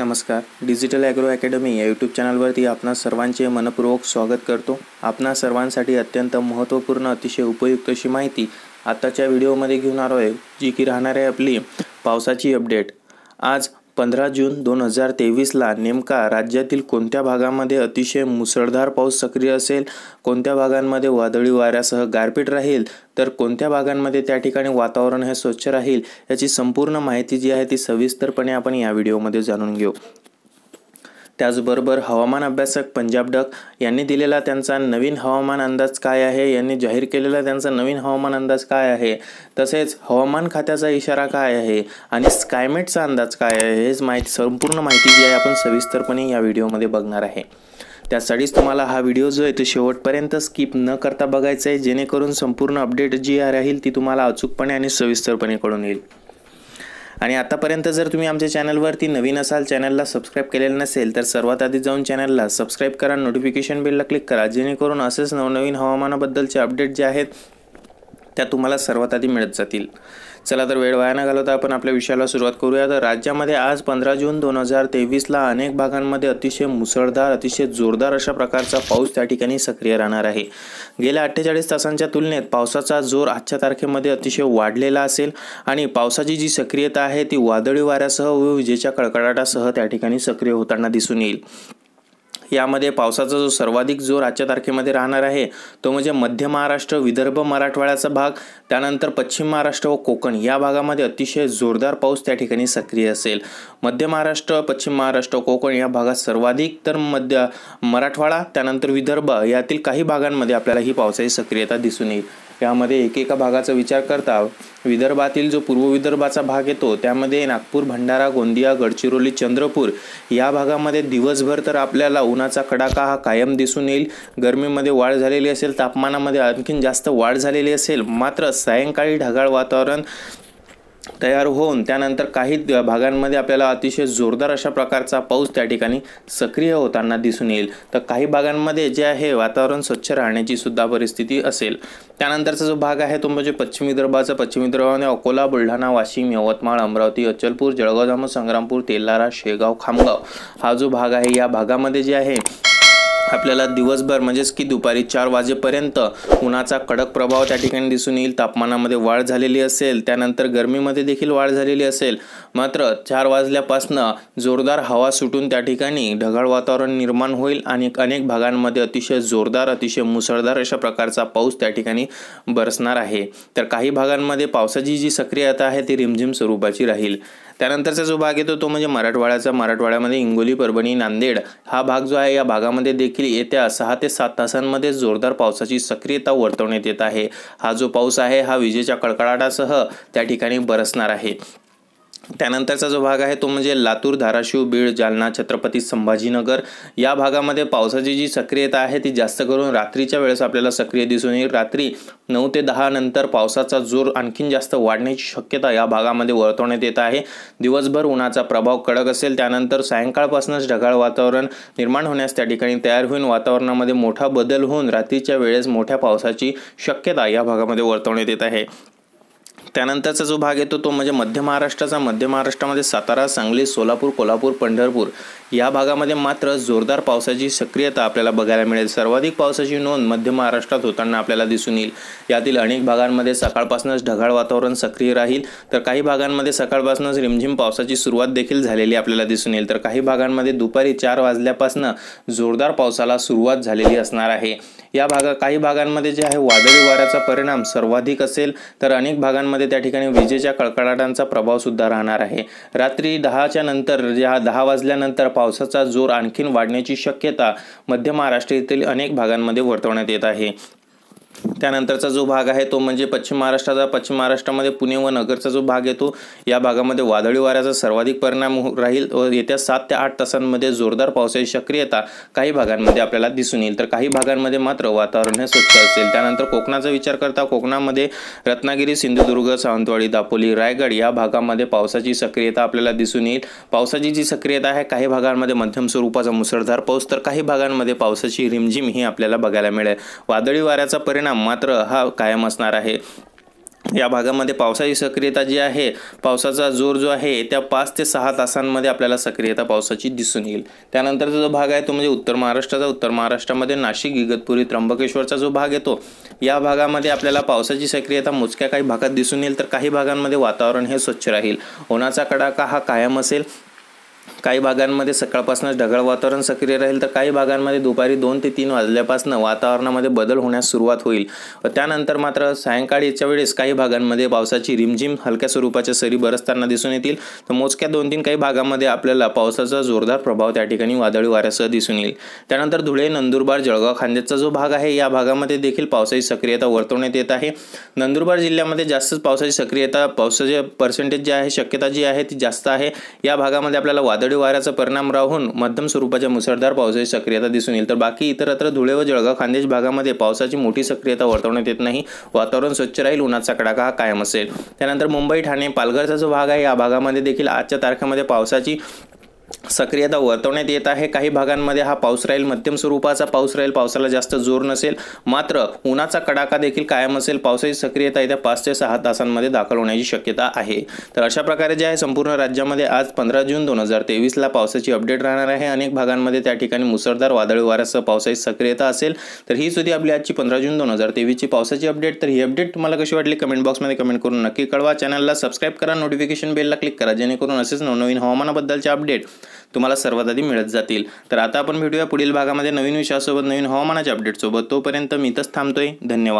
नमस्कार digital agro academy या यूट्यूब चॅनलवरती आपणा सर्वांचे मनपूर्वक स्वागत करतो आपणा सर्वांसाठी अत्यंत महत्त्वपूर्ण अतिशय उपयुक्त अशी माहिती आत्ताच्या व्हिडिओमध्ये घेऊन आलो आहे जी की राहणार आहे आपली पावसाची अपडेट आज पंधरा जून दोन हजार तेवीसला नेमका राज्यातील कोणत्या भागामध्ये अतिशय मुसळधार पाऊस सक्रिय असेल कोणत्या भागांमध्ये वादळी वाऱ्यासह गारपीट राहील तर कोणत्या भागांमध्ये त्या ठिकाणी वातावरण हे स्वच्छ राहील याची संपूर्ण माहिती जी आहे ती सविस्तरपणे आपण या व्हिडिओमध्ये जाणून घेऊ त्याचबरोबर हवामान अभ्यासक पंजाब डक यांनी दिलेला त्यांचा नवीन हवामान अंदाज काय आहे यांनी जाहीर केलेला त्यांचा नवीन हवामान अंदाज काय आहे तसेच हवामान खात्याचा इशारा काय आहे आणि स्कायमेटचा अंदाज काय आहे हेच माहिती संपूर्ण माहिती जी आहे आपण सविस्तरपणे या व्हिडिओमध्ये बघणार आहे त्यासाठीच तुम्हाला हा व्हिडिओ जो आहे तो शेवटपर्यंत स्किप न करता बघायचा आहे जेणेकरून संपूर्ण अपडेट जी राहील ती तुम्हाला अचूकपणे आणि सविस्तरपणे कळून येईल आणि आतापर्यंत जर तुम्ही आमच्या चॅनलवरती नवीन असाल चॅनलला सबस्क्राईब केलेलं नसेल तर सर्वात आधी जाऊन चॅनलला सबस्क्राईब करा नोटिफिकेशन बिलला क्लिक करा जेणेकरून असेच नवनवीन हवामानाबद्दलचे अपडेट जे आहेत त्या तुम्हाला सर्वात आधी मिळत जातील चला तर वेळ वाया न घालवता आपण आपल्या विषयाला सुरुवात करूया तर राज्यामध्ये आज पंधरा जून दोन हजार तेवीसला अनेक भागांमध्ये अतिशय मुसळधार अतिशय जोरदार अशा प्रकारचा पाऊस त्या ठिकाणी सक्रिय राहणार आहे गेल्या अठ्ठेचाळीस तासांच्या तुलनेत पावसाचा जोर आजच्या तारखेमध्ये अतिशय वाढलेला असेल आणि पावसाची जी सक्रियता आहे ती वादळी वाऱ्यासह व विजेच्या कडकडाटासह त्या ठिकाणी सक्रिय होताना दिसून येईल यामध्ये पावसाचा जो सर्वाधिक जोर आजच्या तारखेमध्ये राहणार आहे तो म्हणजे मध्य महाराष्ट्र विदर्भ मराठवाड्याचा भाग त्यानंतर पश्चिम महाराष्ट्र व कोकण या भागामध्ये अतिशय जोरदार पाऊस त्या ठिकाणी सक्रिय असेल मध्य महाराष्ट्र पश्चिम महाराष्ट्र कोकण या भागात सर्वाधिक तर मध्य मराठवाडा त्यानंतर विदर्भ यातील काही भागांमध्ये आपल्याला ही पावसाची सक्रियता दिसून येईल यामध्ये एकेका भागाचा विचार करता विदर्भातील जो पूर्व विदर्भाचा भाग येतो त्यामध्ये नागपूर भंडारा गोंदिया गडचिरोली चंद्रपूर या भागामध्ये दिवसभर तर आपल्याला उन्हाचा कडाका हा कायम दिसून येईल गर्मीमध्ये वाढ झालेली असेल तापमानामध्ये आणखीन जास्त वाढ झालेली असेल मात्र सायंकाळी ढगाळ वातावरण तयार होऊन त्यानंतर काही भागांमध्ये आपल्याला अतिशय जोरदार अशा प्रकारचा पाऊस त्या ठिकाणी सक्रिय होताना दिसून येईल तर काही भागांमध्ये जे आहे वातावरण स्वच्छ राहण्याची सुद्धा परिस्थिती असेल त्यानंतरचा जो भाग आहे तो म्हणजे पश्चिम विदर्भाचा पश्चिम विदर्भामध्ये म्हणजे अकोला बुलढाणा वाशिम यवतमाळ अमरावती अचलपूर जळगाव जामो संग्रामपूर तेलारा शेगाव खामगाव हा जो भाग आहे या भागामध्ये जे आहे आपल्याला दिवसभर म्हणजेच की दुपारी चार वाजेपर्यंत उन्हाचा कडक प्रभाव त्या ठिकाणी दिसून येईल तापमानामध्ये वाढ झालेली असेल त्यानंतर गरमीमध्ये देखील वाढ झालेली असेल मात्र चार वाजल्यापासनं जोरदार हवा सुटून त्या ठिकाणी ढगाळ वातावरण निर्माण होईल आणि अनेक भागांमध्ये अतिशय जोरदार अतिशय मुसळधार अशा प्रकारचा पाऊस त्या ठिकाणी बरसणार आहे तर काही भागांमध्ये पावसाची जी सक्रियता आहे ती रिमझिम स्वरूपाची राहील त्यानंतरचा जो भाग येतो तो म्हणजे मराठवाड्याचा मराठवाड्यामध्ये इंगोली परभणी नांदेड हा भाग जो आहे या भागामध्ये देखील येत्या सहा ते सात तासांमध्ये जोरदार पावसाची सक्रियता वर्तवण्यात येत आहे हा जो पाऊस आहे हा विजेच्या कडकडाटासह त्या ठिकाणी बरसणार आहे त्यानंतरचा जो भाग आहे तो म्हणजे लातूर धाराशिव बीड जालना छत्रपती संभाजीनगर या भागामध्ये पावसाची जी सक्रियता आहे ती जास्त करून रात्रीच्या वेळेस आपल्याला सक्रिय दिसून येईल रात्री नऊ ते दहा नंतर पावसाचा जोर आणखीन जास्त वाढण्याची शक्यता या भागामध्ये वर्तवण्यात येत आहे दिवसभर उन्हाचा प्रभाव कडक असेल त्यानंतर सायंकाळपासूनच ढगाळ वातावरण निर्माण होण्यास त्या ठिकाणी तयार होऊन वातावरणामध्ये मोठा बदल होऊन रात्रीच्या वेळेस मोठ्या पावसाची शक्यता या भागामध्ये वर्तवण्यात येत आहे त्यानंतरचा जो भाग येतो तो म्हणजे मध्य महाराष्ट्राचा मध्य महाराष्ट्रामध्ये सातारा सांगली सोलापूर कोल्हापूर पंढरपूर या भागामध्ये मात्र जोरदार पावसाची सक्रियता आपल्याला बघायला मिळेल सर्वाधिक पावसाची नोंद मध्य महाराष्ट्रात होताना आपल्याला दिसून येईल यातील अनेक भागांमध्ये सकाळपासूनच ढगाळ वातावरण सक्रिय राहील तर काही भागांमध्ये सकाळपासूनच रिमझिम पावसाची सुरुवात देखील झालेली आपल्याला दिसून येईल तर काही भागांमध्ये दुपारी चार वाजल्यापासून जोरदार पावसाला सुरुवात झालेली असणार आहे या भागा काही भागांमध्ये जे आहे वादळी वाऱ्याचा परिणाम सर्वाधिक असेल तर अनेक भागांमध्ये त्या ठिकाणी विजेच्या कडकडाटांचा प्रभाव सुद्धा राहणार आहे रात्री दहाच्या नंतर ज्या दहा वाजल्यानंतर पावसाचा जोर आणखीन वाढण्याची शक्यता मध्य महाराष्ट्रातील अनेक भागांमध्ये वर्तवण्यात येत आहे त्यानंतरचा जो भाग आहे तो म्हणजे पश्चिम महाराष्ट्राचा पश्चिम महाराष्ट्रामध्ये पुणे व नगरचा जो भाग येतो या भागामध्ये वादळी वाऱ्याचा सर्वाधिक परिणाम हो- राहील व येत्या सात ते आठ तासांमध्ये जोरदार पावसाची सक्रियता काही भागांमध्ये आपल्याला दिसून येईल तर काही भागांमध्ये मात्र वातावरण हे स्वच्छ असेल त्यानंतर कोकणाचा विचार करता कोकणामध्ये रत्नागिरी सिंधुदुर्ग सावंतवाडी दापोली रायगड या भागामध्ये पावसाची सक्रियता आपल्याला दिसून येईल पावसाची जी सक्रियता आहे काही भागांमध्ये मध्यम स्वरूपाचा मुसळधार पाऊस तर काही भागांमध्ये पावसाची रिमझिम ही आपल्याला बघायला मिळेल वादळी वाऱ्याचा परिणाम परिणाम मात्र हा कायम असणार आहे या भागामध्ये पावसाची सक्रियता जी आहे पावसाचा जोर जो आहे त्या पाच ते सहा तासांमध्ये आपल्याला सक्रियता पावसाची दिसून येईल त्यानंतरचा जो भाग आहे तो म्हणजे उत्तर महाराष्ट्राचा उत्तर महाराष्ट्रामध्ये नाशिक इगतपुरी त्र्यंबकेश्वरचा जो भाग येतो या भागामध्ये आपल्याला पावसाची सक्रियता मोजक्या काही भागात दिसून येईल तर काही भागांमध्ये वातावरण हे स्वच्छ राहील उन्हाचा कडाका हा कायम असेल काही भागांमध्ये सकाळपासूनच ढगाळ वातावरण सक्रिय राहील तर काही भागांमध्ये दुपारी दोन ते तीन वाजल्यापासून वातावरणामध्ये बदल होण्यास सुरुवात होईल त्यानंतर मात्र सायंकाळीच्या वेळेस काही भागांमध्ये पावसाची रिमझिम हलक्या स्वरूपाच्या सरी बरसताना दिसून येतील तर मोजक्या दोन तीन काही भागांमध्ये आपल्याला पावसाचा जोरदार प्रभाव त्या ठिकाणी वादळी वाऱ्यासह दिसून येईल त्यानंतर धुळे नंदुरबार जळगाव खांद्याचा जो भाग आहे या भागामध्ये देखील पावसाची सक्रियता वर्तवण्यात येत आहे नंदुरबार जिल्ह्यामध्ये जास्तच पावसाची सक्रियता पावसाचे पर्सेंटेज जे आहे शक्यता जी आहे ती जास्त आहे या भागामध्ये आपल्याला वादळ वादळी वाऱ्याचा परिणाम राहून मध्यम स्वरूपाच्या मुसळधार पावसाची सक्रियता दिसून येईल तर बाकी इतरत्र धुळे व जळगाव खानदेश भागामध्ये पावसाची मोठी सक्रियता वर्तवण्यात येत नाही वातावरण स्वच्छ राहील उन्हाचा कडाका हा कायम असेल त्यानंतर मुंबई ठाणे पालघरचा जो भाग आहे या भागामध्ये देखील आजच्या तारखेमध्ये पावसाची सक्रियता वर्तवण्यात येत आहे काही भागांमध्ये हा पाऊस राहील मध्यम स्वरूपाचा पाऊस राहील पावसाला जास्त जोर नसेल मात्र उन्हाचा कडाका देखील कायम असेल पावसाची सक्रियता येत्या पाच ते सहा तासांमध्ये दाखल होण्याची शक्यता आहे तर अशा प्रकारे जे आहे संपूर्ण राज्यामध्ये आज पंधरा जून दोन हजार तेवीसला पावसाची अपडेट राहणार आहे अनेक भागांमध्ये त्या ठिकाणी मुसळधार वादळी वाऱ्यासह पावसाची सक्रियता असेल तर ही सुद्धा आपली आजची पंधरा जून दोन हजार तेवीसची पावसाची अपडेट तर ही अपडेट तुम्हाला कशी वाटली कमेंट बॉक्समध्ये कमेंट करून नक्की कळवा चॅनलला सबस्क्राईब करा नोटिफिकेशन बेलला क्लिक करा जेणेकरून असेच नवनवीन हवामानाबद्दलचे अपडेट तुम्हाला सर्वात आधी मिळत जातील तर आता आपण भेटूया पुढील भागामध्ये नवीन विषयासोबत नवीन हवामानाच्या अपडेटसोबत तोपर्यंत मी इथंच थांबतोय धन्यवाद